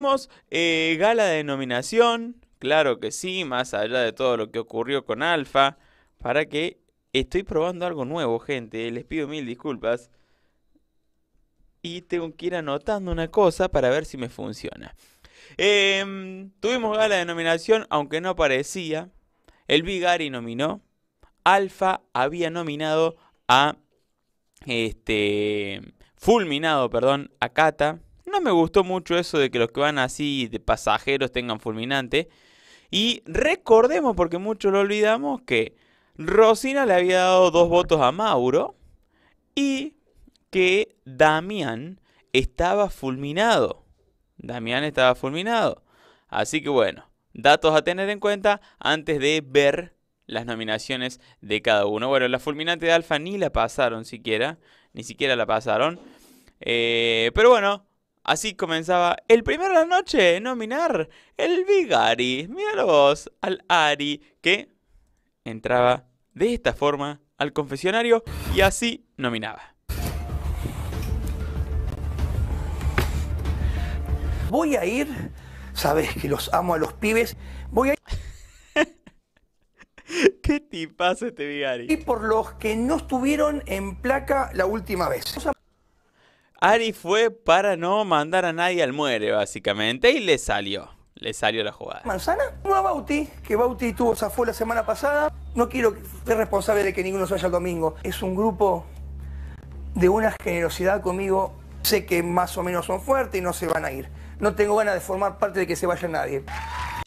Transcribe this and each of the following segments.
Tuvimos eh, gala de nominación, claro que sí, más allá de todo lo que ocurrió con Alfa, para que estoy probando algo nuevo, gente, les pido mil disculpas. Y tengo que ir anotando una cosa para ver si me funciona. Em, tuvimos gala de nominación, aunque no parecía. El Bigari nominó. Alfa había nominado a. Este. Fulminado, perdón, a Kata no me gustó mucho eso de que los que van así de pasajeros tengan fulminante. Y recordemos, porque mucho lo olvidamos, que Rosina le había dado dos votos a Mauro y que Damián estaba fulminado. Damián estaba fulminado. Así que bueno, datos a tener en cuenta antes de ver las nominaciones de cada uno. Bueno, la fulminante de Alfa ni la pasaron siquiera, ni siquiera la pasaron. Eh, pero bueno, Así comenzaba el primero de la noche nominar el Vigari, Míralo vos, al Ari, que entraba de esta forma al confesionario y así nominaba. Voy a ir, sabes que los amo a los pibes, voy a ir... Qué tipazo este Vigari. Y por los que no estuvieron en placa la última vez. Ari fue para no mandar a nadie al muere, básicamente, y le salió. Le salió la jugada. ¿Manzana? No a Bauti, que Bauti tuvo fue la semana pasada. No quiero ser responsable de que ninguno se vaya el domingo. Es un grupo de una generosidad conmigo. Sé que más o menos son fuertes y no se van a ir. No tengo ganas de formar parte de que se vaya nadie.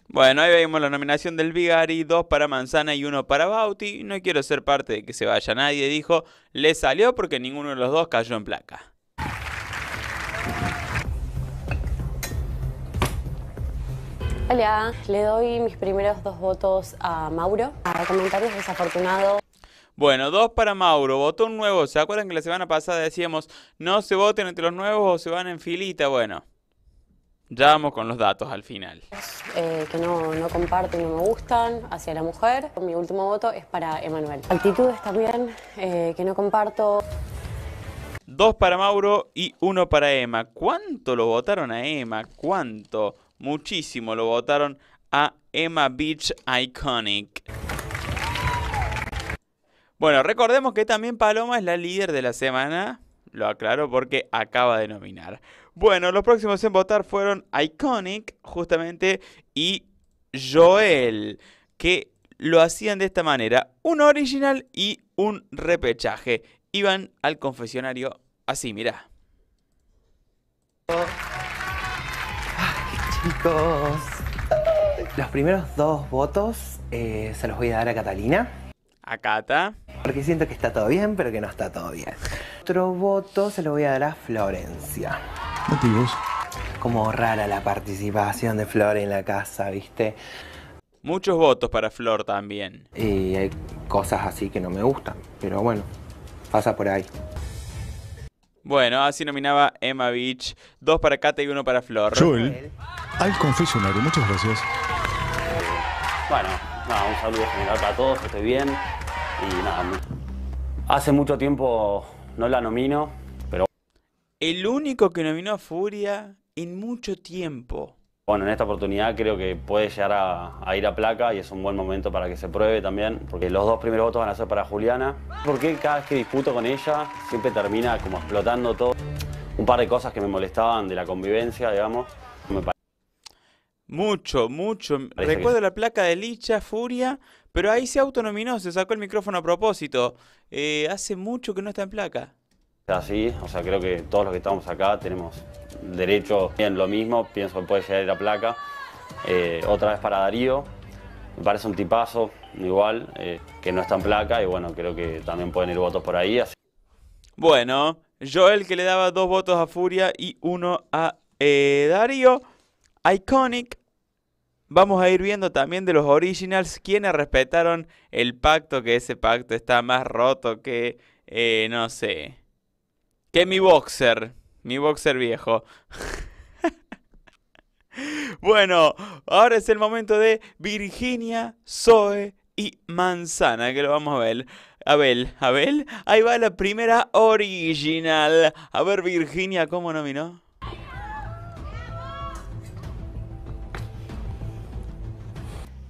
Bueno, ahí vemos la nominación del Ari, dos para Manzana y uno para Bauti. No quiero ser parte de que se vaya nadie, dijo. Le salió porque ninguno de los dos cayó en placa. Hola, le doy mis primeros dos votos a Mauro. A comentarios desafortunados. Bueno, dos para Mauro, un nuevo. ¿Se acuerdan que la semana pasada decíamos no se voten entre los nuevos o se van en filita? Bueno, ya vamos con los datos al final. Eh, que no, no comparto y no me gustan hacia la mujer. Mi último voto es para Emanuel. Actitudes también eh, que no comparto. Dos para Mauro y uno para Emma. ¿Cuánto lo votaron a Emma? ¿Cuánto? muchísimo lo votaron a Emma Beach Iconic. Bueno, recordemos que también Paloma es la líder de la semana. Lo aclaro porque acaba de nominar. Bueno, los próximos en votar fueron Iconic, justamente, y Joel, que lo hacían de esta manera, un original y un repechaje. Iban al confesionario así, mirá. Los primeros dos votos eh, se los voy a dar a Catalina. A Cata. Porque siento que está todo bien, pero que no está todo bien. Otro voto se lo voy a dar a Florencia. Motivos. Como rara la participación de Flor en la casa, ¿viste? Muchos votos para Flor también. Y hay cosas así que no me gustan, pero bueno, pasa por ahí. Bueno, así nominaba Emma Beach. Dos para Kate y uno para Flor. Joel, al confesionario. Muchas gracias. Bueno, un saludo general para todos. Estoy bien. Y nada, hace mucho tiempo no la nomino, pero... El único que nominó a Furia en mucho tiempo. Bueno, en esta oportunidad creo que puede llegar a, ir a placa y es un buen momento para que se pruebe también, porque los dos primeros votos van a ser para Juliana. Porque cada vez que disputo con ella siempre termina como explotando todo. Un par de cosas que me molestaban de la convivencia, digamos. mucho, mucho. Recuerdo la placa de Licha, Furia, pero ahí se autonominó, se sacó el micrófono a propósito. Eh, hace mucho que no está en placa así, o sea, creo que todos los que estamos acá tenemos derecho en lo mismo, pienso que puede llegar a la placa. Eh, otra vez para Darío, me parece un tipazo, igual, eh, que no está en placa y bueno, creo que también pueden ir votos por ahí. Así. Bueno, Joel que le daba dos votos a Furia y uno a eh, Darío. Iconic. Vamos a ir viendo también de los originals quienes respetaron el pacto, que ese pacto está más roto que, no sé, que mi boxer, mi boxer viejo. bueno, ahora es el momento de Virginia, Zoe y Manzana, que lo vamos a ver. Abel, Abel, ahí va la primera original. A ver, Virginia, ¿cómo nominó?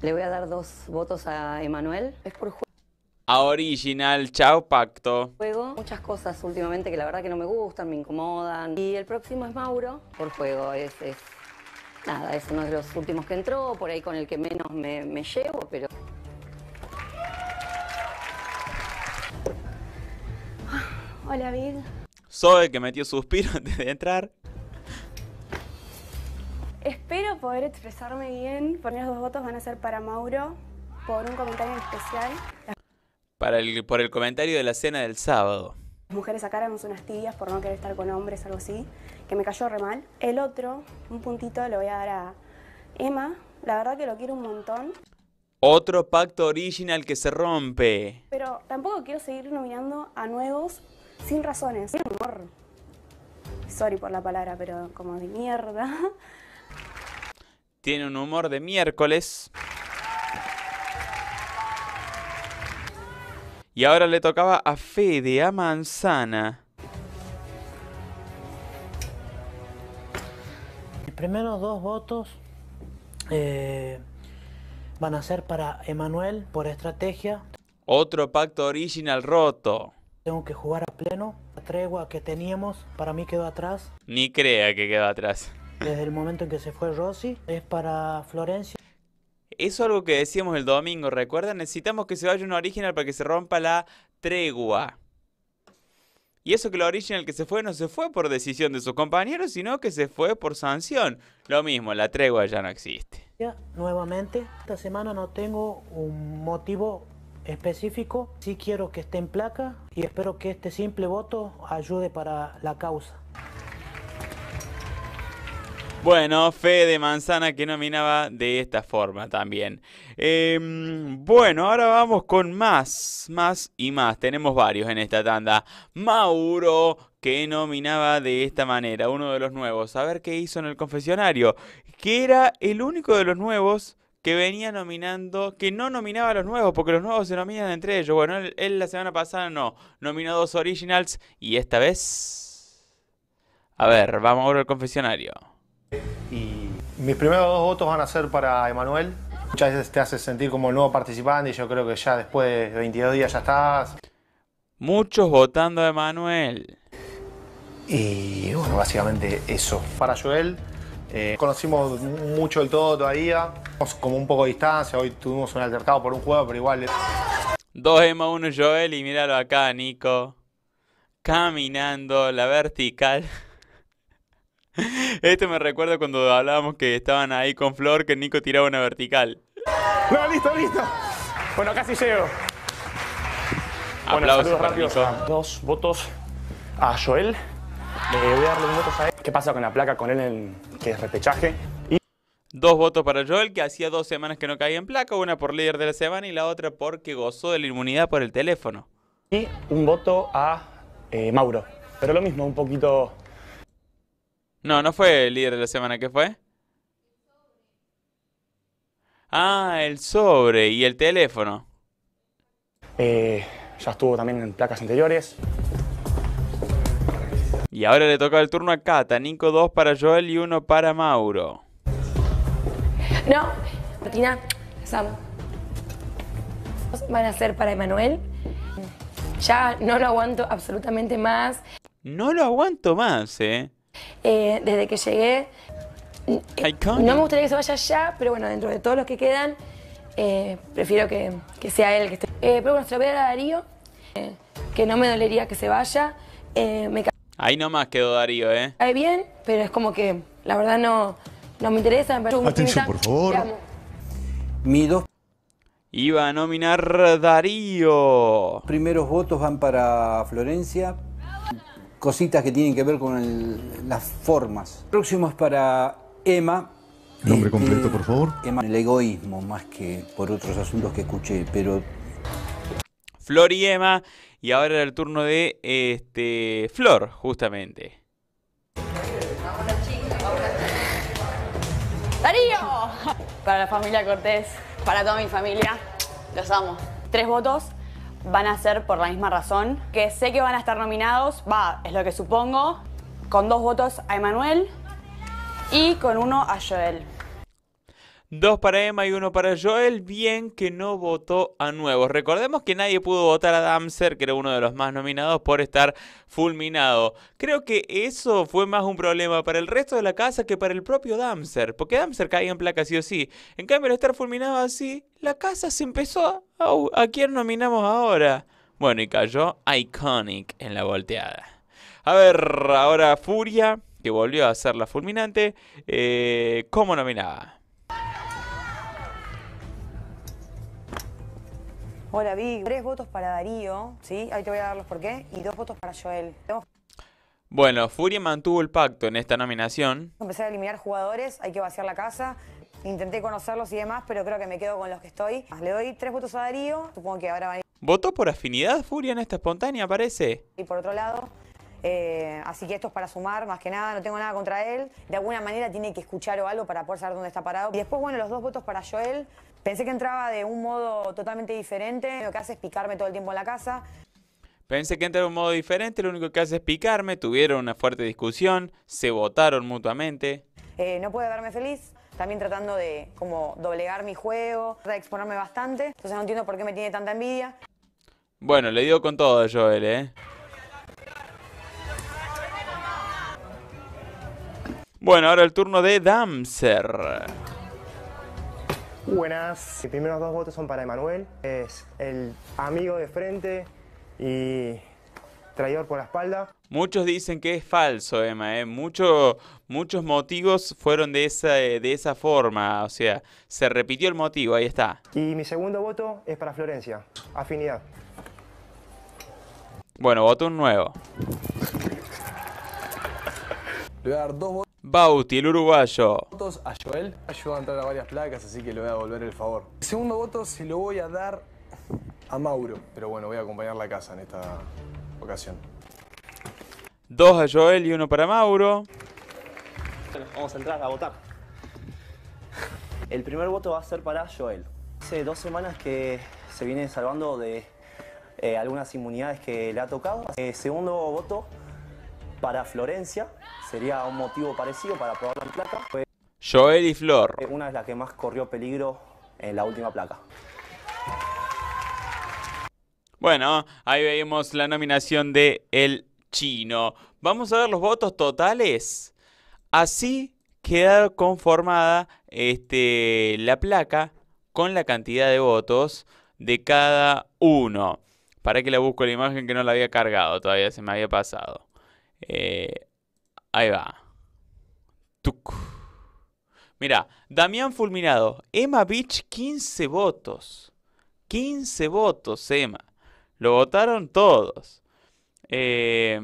Le voy a dar dos votos a Emanuel. Es por Original. Chao, Pacto. Juego muchas cosas últimamente que la verdad que no me gustan, me incomodan. Y el próximo es Mauro por juego. Es, es nada, es uno de los últimos que entró, por ahí con el que menos me, llevo, pero. Ah, hola, Vid. Zoe que metió suspiro antes de entrar. Espero poder expresarme bien, mí los dos votos van a ser para Mauro por un comentario especial para el, por el comentario de la cena del sábado. mujeres sacáramos unas tías por no querer estar con hombres, algo así, que me cayó re mal. El otro, un puntito, lo voy a dar a Emma. La verdad que lo quiero un montón. Otro pacto original que se rompe. Pero tampoco quiero seguir nominando a nuevos sin razones. Sin humor, Sorry por la palabra, pero como de mierda. Tiene un humor de miércoles. Y ahora le tocaba a Fede, a Manzana. Los primeros dos votos eh, van a ser para Emanuel por estrategia. Otro pacto original roto. Tengo que jugar a pleno. La tregua que teníamos para mí quedó atrás. Ni crea que quedó atrás. Desde el momento en que se fue Rossi es para Florencia. Eso es algo que decíamos el domingo, recuerda Necesitamos que se vaya un original para que se rompa la tregua. Y eso que el original que se fue no se fue por decisión de sus compañeros, sino que se fue por sanción. Lo mismo, la tregua ya no existe. Ya, nuevamente, esta semana no tengo un motivo específico. Sí quiero que esté en placa y espero que este simple voto ayude para la causa. Bueno, fe de Manzana que nominaba de esta forma también. Em, bueno, ahora vamos con más, más y más. Tenemos varios en esta tanda. Mauro que nominaba de esta manera, uno de los nuevos. A ver qué hizo en el confesionario. Que era el único de los nuevos que venía nominando, que no nominaba a los nuevos, porque los nuevos se nominan entre ellos. Bueno, él, él la semana pasada no, nominó dos originals y esta vez... A ver, vamos ahora al confesionario. Y mis primeros dos votos van a ser para Emanuel. Muchas veces te hace sentir como el nuevo participante y yo creo que ya después de 22 días ya estás. Muchos votando a Emanuel. Y bueno, básicamente eso. Para Joel, eh, conocimos mucho el todo todavía. Como un poco de distancia, hoy tuvimos un altercado por un juego, pero igual. 2 Emma, 1 Joel y míralo acá, Nico. Caminando la vertical. Este me recuerda cuando hablábamos que estaban ahí con Flor, que Nico tiraba una vertical. No, ah, listo, listo. Bueno, casi llego. bueno, saludos rápidos. Ah, dos votos a Joel. voy a darle dos votos a él. ¿Qué pasa con la placa con él en que repechaje? Dos votos para Joel, que hacía dos semanas que no caía en placa, una por líder de la semana y la otra porque gozó de la inmunidad por el teléfono. Y un voto a eh, Mauro. Pero lo mismo, un poquito no, no fue el líder de la semana, que fue? Ah, el sobre y el teléfono. Eh, ya estuvo también en placas anteriores. Y ahora le toca el turno a Cata. Nico 2 para Joel y uno para Mauro. No, Martina, Sam. Van a ser para Emanuel. Ya no lo aguanto absolutamente más. No lo aguanto más, ¿eh? Eh, desde que llegué, eh, no me gustaría que se vaya ya, pero bueno, dentro de todos los que quedan, eh, prefiero que, sea él el que esté. pero bueno, se lo voy a dar a Darío, que no me dolería que se vaya. Ahí nomás quedó Darío, ¿eh? Ahí bien, pero es como que la verdad no, no me interesa. Me Atención, por favor. Mi Iba a nominar Darío. Primeros votos van para Florencia, cositas que tienen que ver con las formas. Próximo es para Emma. Nombre este, completo, por favor. Emma, el egoísmo, más que por otros asuntos que escuché, pero... Flor y Emma, y ahora era el turno de este, Flor, justamente. Darío, para la familia Cortés, para toda mi familia, los amo. Tres votos, van a ser por la misma razón. Que sé que van a estar nominados, va, es lo que supongo, con dos votos a Emanuel y con uno a Joel. Dos para Emma y uno para Joel. Bien que no votó a nuevo. Recordemos que nadie pudo votar a Damser, que era uno de los más nominados, por estar fulminado. Creo que eso fue más un problema para el resto de la casa que para el propio Damser, porque Damser caía en placa sí o sí. En cambio, al estar fulminado así, la casa se empezó ¿a quién nominamos ahora? Bueno, y cayó Iconic en la volteada. A ver, ahora Furia, que volvió a ser la fulminante, eh, ¿cómo nominaba? Hola Big. tres votos para Darío, ¿sí? Ahí te voy a dar los por qué, y dos votos para Joel. Bueno, Furia mantuvo el pacto en esta nominación. Empezar a eliminar jugadores, hay que vaciar la casa, intenté conocerlos y demás, pero creo que me quedo con los que estoy. Le doy tres votos a Darío, supongo que ahora van a ir. ¿Votó por afinidad, Furia, en esta espontánea, parece? Y por otro lado, eh, así que esto es para sumar, más que nada, no tengo nada contra él. De alguna manera tiene que escuchar o algo para poder saber dónde está parado. Y después, bueno, los dos votos para Joel. Pensé que entraba de un modo totalmente diferente. Lo que hace es picarme todo el tiempo en la casa. Pensé que entra de un modo diferente, lo único que hace es picarme. Tuvieron una fuerte discusión, se votaron mutuamente. Eh, no puede verme feliz también tratando de como doblegar mi juego, de exponerme bastante. Entonces no entiendo por qué me tiene tanta envidia. Bueno, le dio con todo a Joel, ¿eh? Bueno, ahora el turno de Damser. Buenas. los primeros dos votos son para Emanuel. Es el amigo de frente y traidor por la espalda. Muchos dicen que es falso, Emma. ¿eh? muchos motivos fueron de esa, de esa forma. O sea, se repitió el motivo, ahí está. Y mi segundo voto es para Florencia. Afinidad. Bueno, voto un nuevo. Le voy a dar dos votos. Bauti, el uruguayo. Votos a Joel. Ayuda a entrar a varias placas, así que le voy a devolver el favor. El segundo voto se lo voy a dar a Mauro. Pero bueno, voy a acompañar la casa en esta ocasión. Dos a Joel y uno para Mauro. vamos a entrar a votar. El primer voto va a ser para Joel. Hace dos semanas que se viene salvando de eh, algunas inmunidades que le ha tocado. Eh, segundo voto para Florencia. Sería un motivo parecido para probar la placa. Joel y Flor. Una de las que más corrió peligro en la última placa. Bueno, ahí veíamos la nominación de el chino. Vamos a ver los votos totales. Así queda conformada este, la placa con la cantidad de votos de cada uno. Para que la busco la imagen que no la había cargado, todavía se me había pasado. Eh, ahí va. Tuc. Mira, Damián Fulminado, Emma Beach 15 votos. 15 votos, Emma. Lo votaron todos. Eh,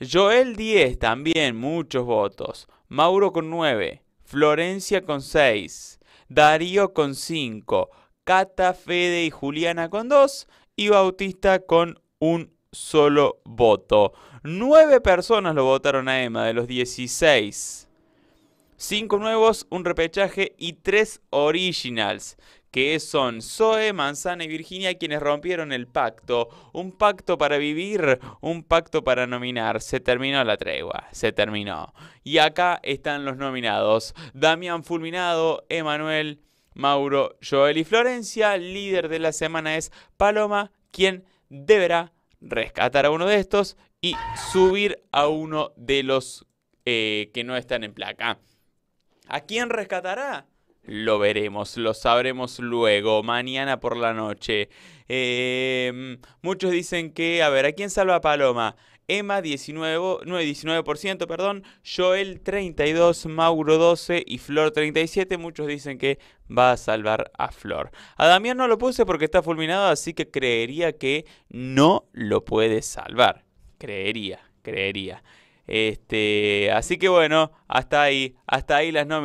Joel 10 también, muchos votos. Mauro con 9. Florencia con 6. Darío con 5. Cata, Fede y Juliana con 2. Y Bautista con un solo voto. 9 personas lo votaron a Emma de los 16. Cinco nuevos, un repechaje y tres originals, que son Zoe, Manzana y Virginia quienes rompieron el pacto. Un pacto para vivir, un pacto para nominar. Se terminó la tregua, se terminó. Y acá están los nominados. Damián Fulminado, Emanuel, Mauro, Joel y Florencia. Líder de la semana es Paloma, quien deberá rescatar a uno de estos y subir a uno de los eh, que no están en placa. ¿A quién rescatará? Lo veremos, lo sabremos luego, mañana por la noche. Em, muchos dicen que, a ver, ¿a quién salva a Paloma? Emma 19, 19%, perdón, Joel 32, Mauro 12 y Flor 37. Muchos dicen que va a salvar a Flor. A Damián no lo puse porque está fulminado, así que creería que no lo puede salvar. Creería, creería. Este, así que bueno, hasta ahí, hasta ahí las nóminas.